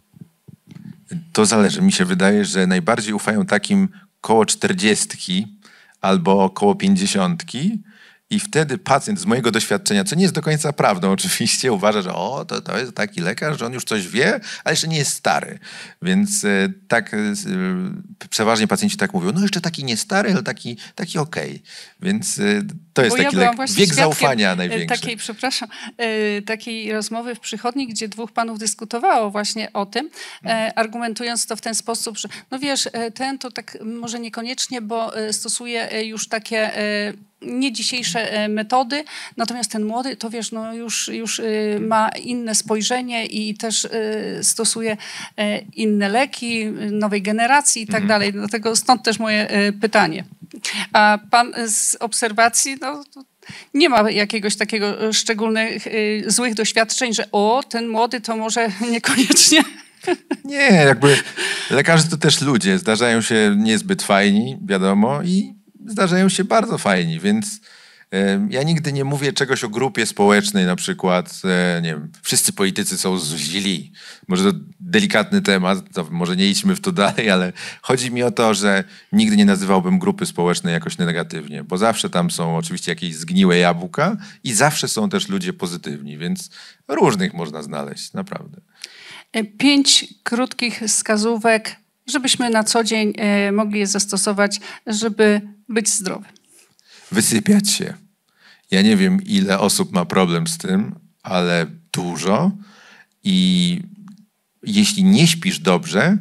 To zależy. Mi się wydaje, że najbardziej ufają takim koło czterdziestki albo koło pięćdziesiątki, i wtedy pacjent z mojego doświadczenia, co nie jest do końca prawdą oczywiście, uważa, że o, to, to jest taki lekarz, że on już coś wie, ale jeszcze nie jest stary. Więc e, tak e, e, przeważnie pacjenci tak mówią, no jeszcze taki nie stary, ale taki, taki okej. Okay. Więc e, to jest Bo taki ja lek- wiek zaufania e, największy. Takiej, przepraszam, e, takiej rozmowy w przychodni, gdzie dwóch panów dyskutowało właśnie o tym, mhm. argumentując to w ten sposób, że no wiesz, ten to tak może niekoniecznie, bo stosuje już takie nie dzisiejsze e, metody, natomiast ten młody, to wiesz, no już, już e, ma inne spojrzenie i też e, stosuje inne leki nowej generacji i tak mhm. dalej. Dlatego stąd też moje pytanie. A pan z obserwacji, no nie ma jakiegoś takiego szczególnych złych doświadczeń, że o, ten młody to może niekoniecznie. Nie, jakby lekarze to też ludzie, zdarzają się niezbyt fajni, wiadomo, i zdarzają się bardzo fajni, więc e, ja nigdy nie mówię czegoś o grupie społecznej, na przykład, e, nie wiem, wszyscy politycy są źli. Może to delikatny temat, to może nie idźmy w to dalej, ale chodzi mi o to, że nigdy nie nazywałbym grupy społecznej jakoś negatywnie, bo zawsze tam są oczywiście jakieś zgniłe jabłka i zawsze są też ludzie pozytywni, więc różnych można znaleźć, naprawdę. E, pięć krótkich wskazówek, żebyśmy na co dzień mogli je zastosować, żeby być zdrowy. Wysypiać się. Ja nie wiem, ile osób ma problem z tym, ale dużo. I jeśli nie śpisz dobrze,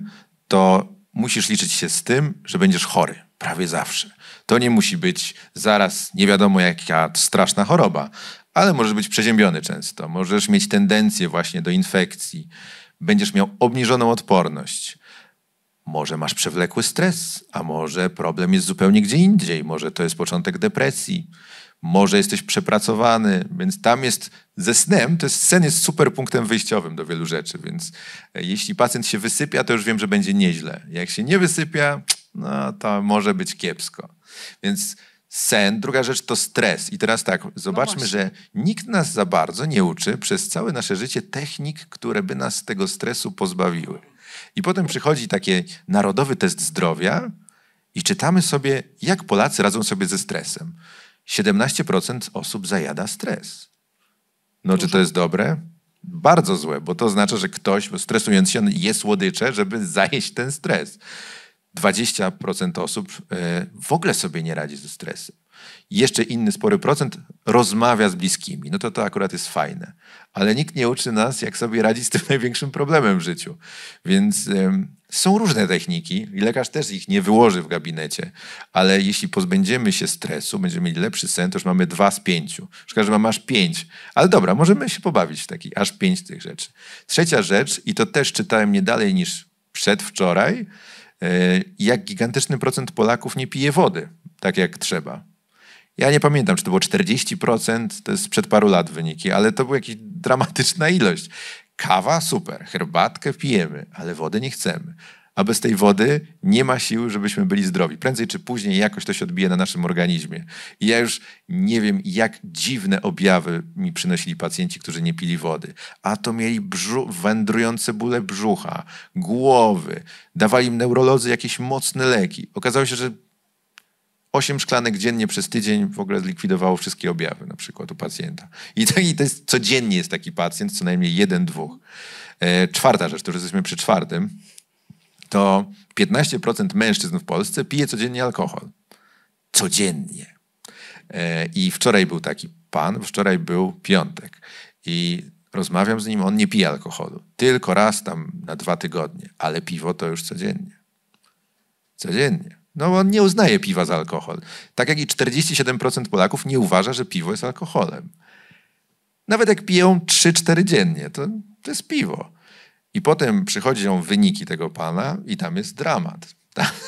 to musisz liczyć się z tym, że będziesz chory prawie zawsze. To nie musi być zaraz nie wiadomo jaka straszna choroba, ale możesz być przeziębiony często, możesz mieć tendencję właśnie do infekcji, będziesz miał obniżoną odporność. Może masz przewlekły stres, a może problem jest zupełnie gdzie indziej, może to jest początek depresji, może jesteś przepracowany, więc tam jest ze snem, to jest, sen jest super punktem wyjściowym do wielu rzeczy, więc e, jeśli pacjent się wysypia, to już wiem, że będzie nieźle. Jak się nie wysypia, no to może być kiepsko. Więc sen, druga rzecz to stres. I teraz tak, zobaczmy, no że nikt nas za bardzo nie uczy przez całe nasze życie technik, które by nas tego stresu pozbawiły. I potem przychodzi taki narodowy test zdrowia i czytamy sobie, jak Polacy radzą sobie ze stresem. 17% osób zajada stres. No, czy to jest dobre? Bardzo złe, bo to oznacza, że ktoś, stresując się, je słodycze, żeby zajeść ten stres. 20% osób e, w ogóle sobie nie radzi ze stresem. Jeszcze inny spory procent rozmawia z bliskimi. No to to akurat jest fajne. Ale nikt nie uczy nas, jak sobie radzić z tym największym problemem w życiu. Więc są różne techniki i lekarz też ich nie wyłoży w gabinecie. Ale jeśli pozbędziemy się stresu, będziemy mieli lepszy sen, to już mamy dwa z pięciu. Szkoda, że mam aż pięć. Ale dobra, możemy się pobawić w taki aż pięć tych rzeczy. Trzecia rzecz, i to też czytałem nie dalej niż przedwczoraj, E, jak gigantyczny procent Polaków nie pije wody tak jak trzeba. Ja nie pamiętam, czy to było 40%, to jest przed paru lat wyniki, ale to była jakaś dramatyczna ilość. Kawa super, herbatkę pijemy, ale wody nie chcemy a bez tej wody nie ma sił, żebyśmy byli zdrowi. Prędzej czy później jakoś to się odbije na naszym organizmie. I ja już nie wiem, jak dziwne objawy mi przynosili pacjenci, którzy nie pili wody. A to mieli wędrujące bóle brzucha, głowy. Dawali im neurolodzy jakieś mocne leki. Okazało się, że osiem szklanek dziennie przez tydzień w ogóle zlikwidowało wszystkie objawy na przykład u pacjenta. I to, i to jest, codziennie jest taki pacjent, co najmniej jeden, dwóch. E, czwarta rzecz, to już jesteśmy przy czwartym to 15% mężczyzn w Polsce pije codziennie alkohol. Codziennie. E, I wczoraj był taki pan, wczoraj był piątek. I rozmawiam z nim, on nie pije alkoholu. Tylko raz tam na dwa tygodnie, ale piwo to już codziennie. Codziennie. No on nie uznaje piwa za alkohol. Tak jak i 47% Polaków nie uważa, że piwo jest alkoholem. Nawet jak piją 3-4 dziennie, to, to jest piwo. I potem przychodzą wyniki tego pana i tam jest dramat.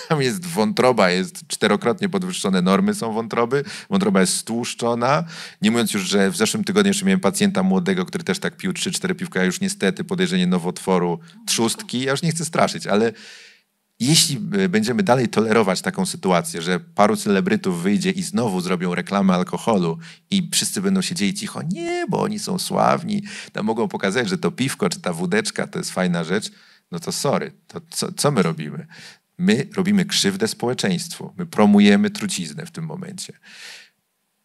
Tam jest wątroba, jest czterokrotnie podwyższone normy są wątroby, wątroba jest stłuszczona. Nie mówiąc już, że w zeszłym tygodniu jeszcze miałem pacjenta młodego, który też tak pił 3-4 piwka, już niestety podejrzenie nowotworu trzustki. Ja już nie chcę straszyć, ale jeśli e, będziemy dalej tolerować taką sytuację, że paru celebrytów wyjdzie i znowu zrobią reklamę alkoholu i wszyscy będą siedzieli cicho, nie, bo oni są sławni, tam mogą pokazać, że to piwko czy ta wódeczka to jest fajna rzecz, no to sorry, to co, co my robimy? My robimy krzywdę społeczeństwu, my promujemy truciznę w tym momencie.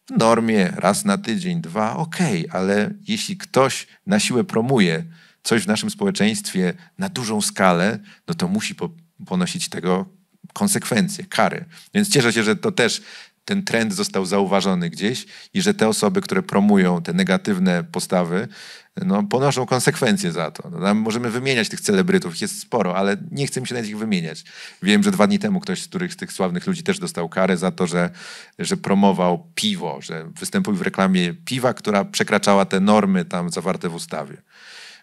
W normie raz na tydzień, dwa, okej, okay, ale jeśli ktoś na siłę promuje coś w naszym społeczeństwie na dużą skalę, no to musi po ponosić tego konsekwencje, kary. Więc cieszę się, że to też ten trend został zauważony gdzieś i że te osoby, które promują te negatywne postawy, no, ponoszą konsekwencje za to. No, możemy wymieniać tych celebrytów, jest sporo, ale nie chcę mi się na ich wymieniać. Wiem, że dwa dni temu ktoś z których z tych sławnych ludzi też dostał karę za to, że, że promował piwo, że występuje w reklamie piwa, która przekraczała te normy tam zawarte w ustawie.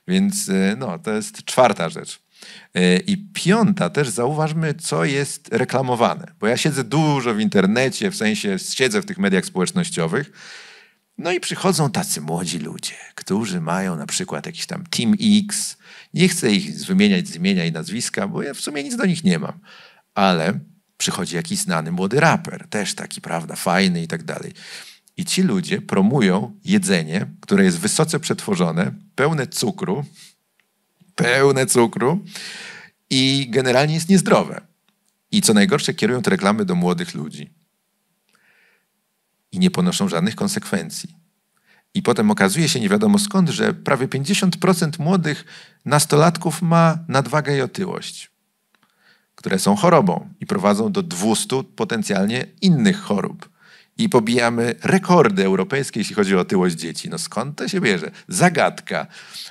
Więc e, no, to jest czwarta rzecz. E, I piąta, też zauważmy, co jest reklamowane, bo ja siedzę dużo w internecie, w sensie siedzę w tych mediach społecznościowych. No i przychodzą tacy młodzi ludzie, którzy mają na przykład jakiś tam Team X. Nie chcę ich wymieniać z imienia i nazwiska, bo ja w sumie nic do nich nie mam. Ale przychodzi jakiś znany młody raper, też taki, prawda, fajny i tak dalej. I ci ludzie promują jedzenie, które jest wysoce przetworzone, pełne cukru, pełne cukru i generalnie jest niezdrowe. I co najgorsze, kierują te reklamy do młodych ludzi. I nie ponoszą żadnych konsekwencji. I potem okazuje się nie wiadomo skąd, że prawie 50% młodych nastolatków ma nadwagę i otyłość, które są chorobą i prowadzą do 200 potencjalnie innych chorób. I pobijamy rekordy europejskie, jeśli chodzi o otyłość dzieci. No skąd to się bierze? Zagadka.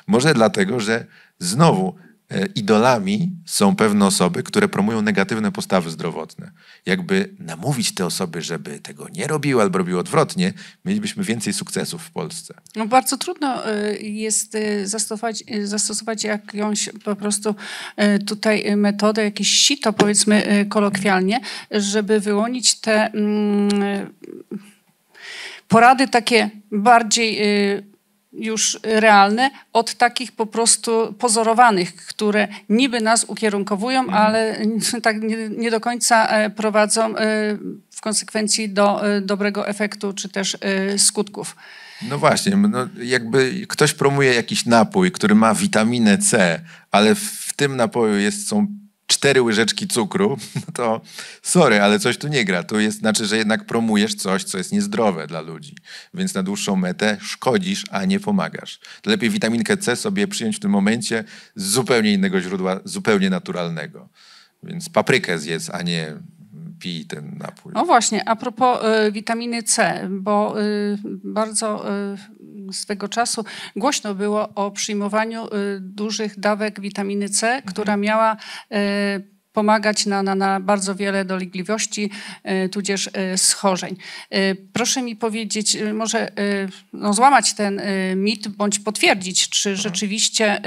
Może dlatego, że Znowu, e, idolami są pewne osoby, które promują negatywne postawy zdrowotne. Jakby namówić te osoby, żeby tego nie robiły albo robiły odwrotnie, mielibyśmy więcej sukcesów w Polsce. No bardzo trudno e, jest e, zastosować, zastosować jakąś po prostu tutaj metodę, jakieś sito powiedzmy kolokwialnie, żeby wyłonić te mm, porady takie bardziej już realne od takich po prostu pozorowanych, które niby nas ukierunkowują, mhm. ale tak nie, nie, do końca e, prowadzą e, w konsekwencji do e, dobrego efektu czy też skutków. No właśnie, no jakby ktoś promuje jakiś napój, który ma witaminę C, ale w tym napoju jest, są cztery łyżeczki cukru, no to sorry, ale coś tu nie gra. To jest, znaczy, że jednak promujesz coś, co jest niezdrowe dla ludzi. Więc na dłuższą metę szkodzisz, a nie pomagasz. Lepiej witaminkę C sobie przyjąć w tym momencie z zupełnie innego źródła, zupełnie naturalnego. Więc paprykę zjedz, a nie pij ten napój. No właśnie, a propos y, witaminy C, bo y, bardzo y, swego czasu głośno było o przyjmowaniu y, dużych dawek witaminy C, mhm. która miała y, pomagać na, na, na, bardzo wiele dolegliwości, y, tudzież y, schorzeń. Proszę mi powiedzieć, może no, złamać ten mit, bądź potwierdzić, czy mhm. rzeczywiście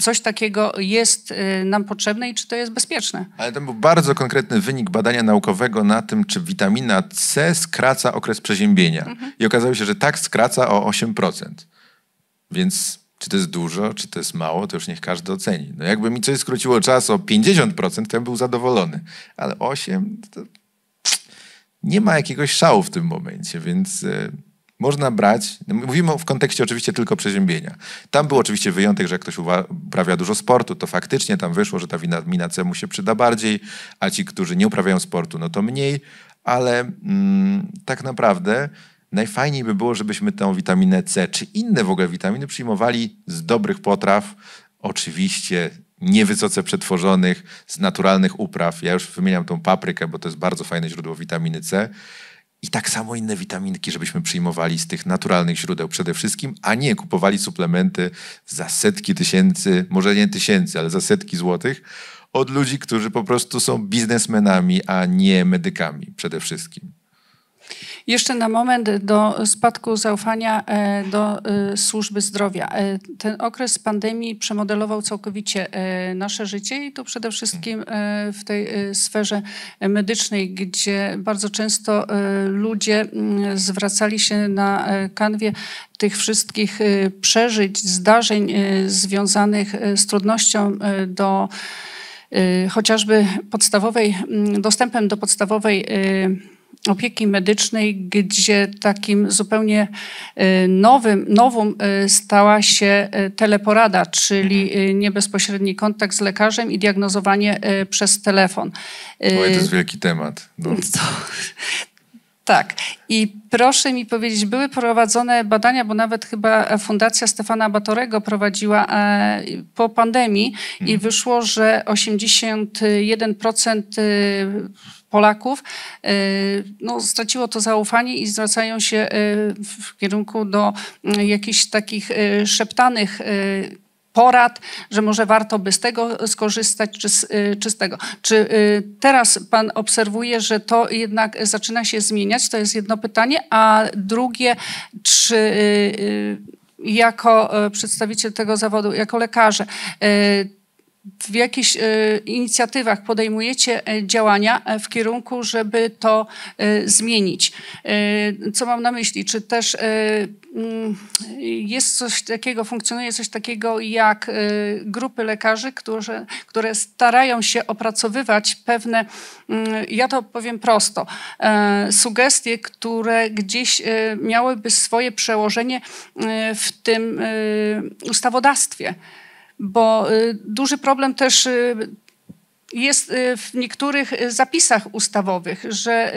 coś takiego jest y, nam potrzebne i czy to jest bezpieczne. Ale to był bardzo konkretny wynik badania naukowego na tym, czy witamina C skraca okres przeziębienia. Mhm. I okazało się, że tak skraca o 8%. Więc czy to jest dużo, czy to jest mało, to już niech każdy oceni. No jakby mi coś skróciło czas o 50%, to ja był zadowolony. Ale 8% to nie ma jakiegoś szału w tym momencie, więc... Y, można brać, mówimy w kontekście oczywiście tylko przeziębienia. Tam był oczywiście wyjątek, że jak ktoś uprawia dużo sportu, to faktycznie tam wyszło, że ta witamina C mu się przyda bardziej, a ci, którzy nie uprawiają sportu, no to mniej, ale mm, tak naprawdę najfajniej by było, żebyśmy tę witaminę C czy inne w ogóle witaminy przyjmowali z dobrych potraw, oczywiście niewysoce przetworzonych, z naturalnych upraw. Ja już wymieniam tą paprykę, bo to jest bardzo fajne źródło witaminy C i tak samo inne witaminki, żebyśmy przyjmowali z tych naturalnych źródeł przede wszystkim, a nie kupowali suplementy za setki tysięcy, może nie tysięcy, ale za setki złotych od ludzi, którzy po prostu są biznesmenami, a nie medykami przede wszystkim. Jeszcze na moment do spadku zaufania e, do e, służby zdrowia. E, ten okres pandemii przemodelował całkowicie nasze życie i to przede wszystkim w tej sferze medycznej, gdzie bardzo często ludzie mm, zwracali się na kanwie tych wszystkich przeżyć, zdarzeń związanych z trudnością do chociażby podstawowej, mm, dostępem do podstawowej opieki medycznej, gdzie takim zupełnie e, nowym, nową e, stała się e, teleporada, czyli mhm. nie bezpośredni kontakt z lekarzem i diagnozowanie przez telefon. Bo to jest wielki temat. To, tak. I proszę mi powiedzieć, były prowadzone badania, bo nawet chyba Fundacja Stefana Batorego prowadziła e, po pandemii i mhm. wyszło, że 81% e, Polaków e, no, straciło to zaufanie i zwracają się w kierunku do jakichś takich szeptanych porad, że może warto by z tego skorzystać, czy z, y, czy z tego. Czy y, teraz pan obserwuje, że to jednak zaczyna się zmieniać? To jest jedno pytanie. A drugie, czy y, jako przedstawiciel tego zawodu, jako lekarze, w jakichś e, inicjatywach podejmujecie e, działania e, w kierunku, żeby to zmienić. Co mam na myśli? Czy też mm, jest coś takiego, funkcjonuje coś takiego jak grupy lekarzy, którzy, które starają się opracowywać pewne, mm, ja to powiem prosto, sugestie, które gdzieś miałyby swoje przełożenie w tym ustawodawstwie bo y, duży problem też y, jest y, w niektórych zapisach ustawowych, że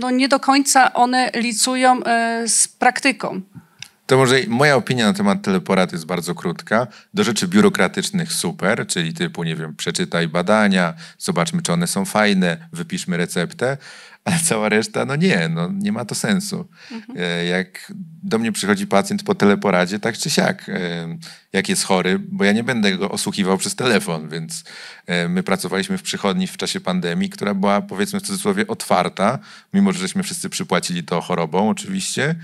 no nie do końca one licują z praktyką. To może moja opinia na temat teleporad jest bardzo krótka. Do rzeczy biurokratycznych super, czyli typu, nie wiem, przeczytaj badania, zobaczmy, czy one są fajne, wypiszmy receptę, ale cała reszta, no nie, no nie ma to sensu. Mhm. E, jak do mnie przychodzi pacjent po teleporadzie, tak czy siak, e, jak jest chory, bo ja nie będę go osłuchiwał przez telefon, więc e, my pracowaliśmy w przychodni w czasie pandemii, która była, powiedzmy w cudzysłowie, otwarta, mimo że żeśmy wszyscy przypłacili to chorobą oczywiście,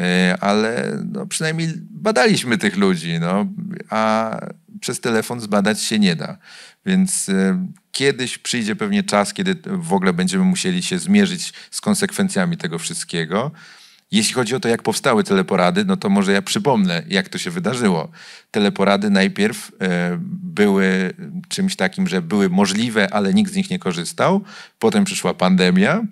E, ale no, przynajmniej badaliśmy tych ludzi, no, a przez telefon zbadać się nie da. Więc e, kiedyś przyjdzie pewnie czas, kiedy w ogóle będziemy musieli się zmierzyć z konsekwencjami tego wszystkiego. Jeśli chodzi o to, jak powstały teleporady, no to może ja przypomnę, jak to się wydarzyło. Teleporady najpierw e, były czymś takim, że były możliwe, ale nikt z nich nie korzystał. Potem przyszła pandemia.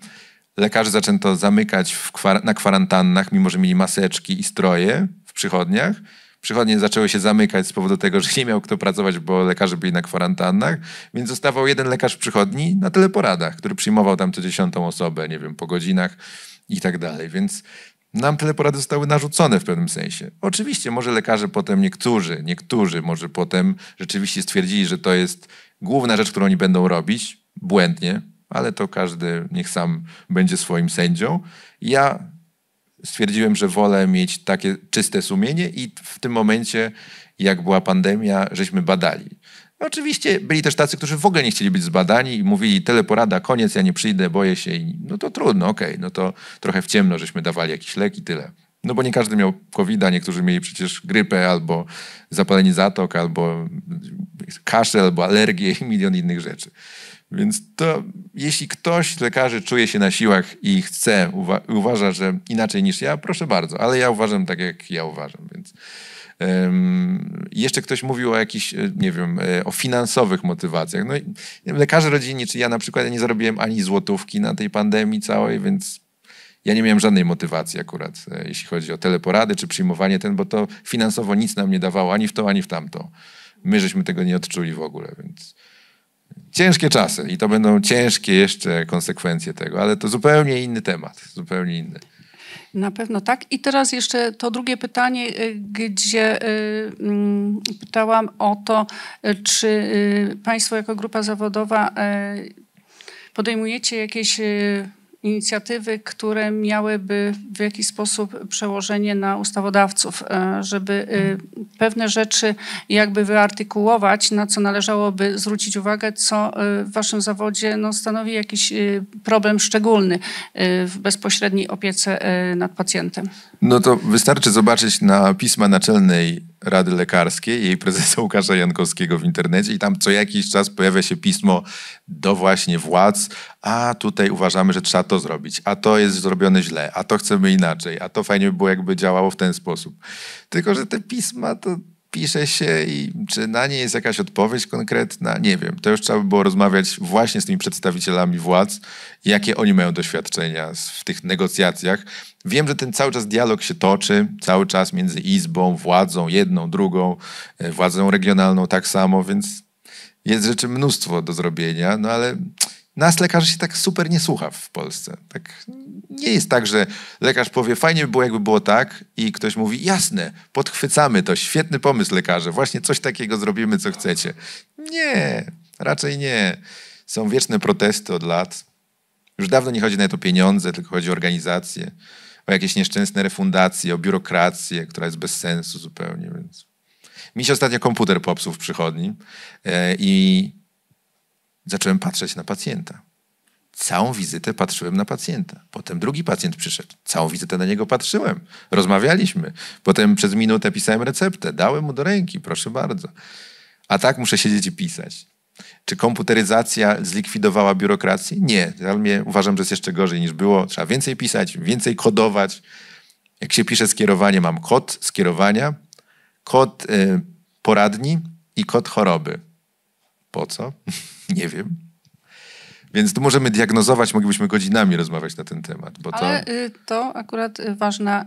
Lekarze zaczęto zamykać kwar na kwarantannach, mimo że mieli maseczki i stroje w przychodniach. Przychodnie zaczęły się zamykać z powodu tego, że nie miał kto pracować, bo lekarze byli na kwarantannach, więc zostawał jeden lekarz w przychodni na teleporadach, który przyjmował tam co dziesiątą osobę, nie wiem, po godzinach i tak dalej. Więc nam teleporady zostały narzucone w pewnym sensie. Oczywiście, może lekarze potem, niektórzy, niektórzy może potem rzeczywiście stwierdzili, że to jest główna rzecz, którą oni będą robić, błędnie, ale to każdy niech sam będzie swoim sędzią. Ja stwierdziłem, że wolę mieć takie czyste sumienie i w tym momencie, jak była pandemia, żeśmy badali. Oczywiście byli też tacy, którzy w ogóle nie chcieli być zbadani i mówili teleporada, koniec, ja nie przyjdę, boję się no to trudno, okej, okay. no to trochę w ciemno, żeśmy dawali jakiś lek i tyle. No bo nie każdy miał covid niektórzy mieli przecież grypę albo zapalenie zatok, albo kaszel, albo alergię i milion innych rzeczy. Więc to, jeśli ktoś z lekarzy czuje się na siłach i chce, uwa uważa, że inaczej niż ja, proszę bardzo, ale ja uważam tak, jak ja uważam, więc... Um, jeszcze ktoś mówił o jakichś, e, nie wiem, e, o finansowych motywacjach. No i lekarze rodzinni, czy ja na przykład, ja nie zarobiłem ani złotówki na tej pandemii całej, więc ja nie miałem żadnej motywacji akurat, e, jeśli chodzi o teleporady czy przyjmowanie ten, bo to finansowo nic nam nie dawało, ani w to, ani w tamto. My żeśmy tego nie odczuli w ogóle, więc ciężkie czasy i to będą ciężkie jeszcze konsekwencje tego, ale to zupełnie inny temat, zupełnie inny. Na pewno tak. I teraz jeszcze to drugie pytanie, y, gdzie y, mm, pytałam o to, y, czy Państwo jako grupa zawodowa podejmujecie jakieś inicjatywy, które miałyby w jakiś sposób przełożenie na ustawodawców, e, żeby e, pewne rzeczy jakby wyartykułować, na co należałoby zwrócić uwagę, co e, w waszym zawodzie no, stanowi jakiś problem szczególny w bezpośredniej opiece nad pacjentem. No to wystarczy zobaczyć na pisma naczelnej Rady Lekarskiej, jej prezesa Łukasza Jankowskiego w internecie i tam co jakiś czas pojawia się pismo do właśnie władz, a tutaj uważamy, że trzeba to zrobić, a to jest zrobione źle, a to chcemy inaczej, a to fajnie by było, jakby działało w ten sposób. Tylko, że te pisma to pisze się i czy na nie jest jakaś odpowiedź konkretna? Nie wiem. To już trzeba by było rozmawiać właśnie z tymi przedstawicielami władz, jakie oni mają doświadczenia w tych negocjacjach, Wiem, że ten cały czas dialog się toczy, cały czas między izbą, władzą, jedną, drugą, e, władzą regionalną tak samo, więc jest rzeczy mnóstwo do zrobienia, no ale nas lekarzy się tak super nie słucha w Polsce. Tak, nie jest tak, że lekarz powie, fajnie by było, jakby było tak, i ktoś mówi, jasne, podchwycamy to, świetny pomysł lekarze, właśnie coś takiego zrobimy, co chcecie. Nie, raczej nie. Są wieczne protesty od lat. Już dawno nie chodzi na o pieniądze, tylko chodzi o organizację o jakieś nieszczęsne refundacje, o biurokrację, która jest bez sensu zupełnie. Więc... Mi się ostatnio komputer popsuł w przychodni e, i zacząłem patrzeć na pacjenta. Całą wizytę patrzyłem na pacjenta. Potem drugi pacjent przyszedł. Całą wizytę na niego patrzyłem. Rozmawialiśmy. Potem przez minutę pisałem receptę. Dałem mu do ręki, proszę bardzo. A tak muszę siedzieć i pisać. Czy komputeryzacja zlikwidowała biurokrację? Nie. Realnie uważam, że jest jeszcze gorzej niż było. Trzeba więcej pisać, więcej kodować. Jak się pisze skierowanie, mam kod skierowania, kod y, poradni i kod choroby. Po co? Nie wiem. Więc tu możemy diagnozować, moglibyśmy godzinami rozmawiać na ten temat. Bo Ale to... Y, to akurat ważna y,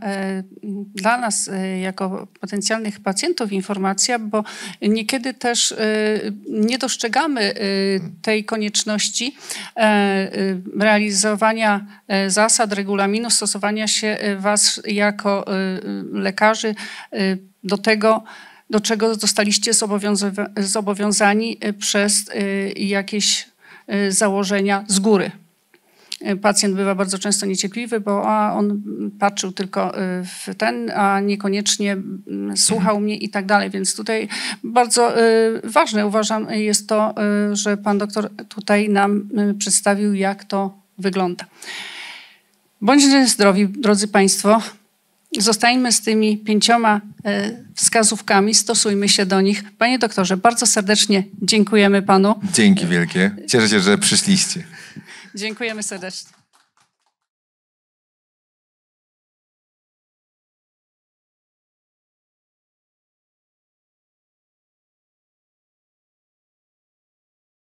dla nas y, jako potencjalnych pacjentów informacja, bo niekiedy też nie dostrzegamy tej konieczności e, realizowania e, zasad, regulaminu, stosowania się was jako lekarzy do tego, do czego zostaliście zobowiąza zobowiązani przez jakieś Y, założenia z góry. Y, pacjent bywa bardzo często niecierpliwy, bo a on patrzył tylko y, w ten, a niekoniecznie mm, słuchał mnie i tak dalej. Więc tutaj bardzo ważne uważam jest to, że pan doktor tutaj nam przedstawił, jak to wygląda. Bądźcie zdrowi, drodzy Państwo. Zostańmy z tymi pięcioma e, wskazówkami, stosujmy się do nich. Panie doktorze, bardzo serdecznie dziękujemy panu. Dzięki wielkie. Cieszę się, że przyszliście. Dziękujemy serdecznie.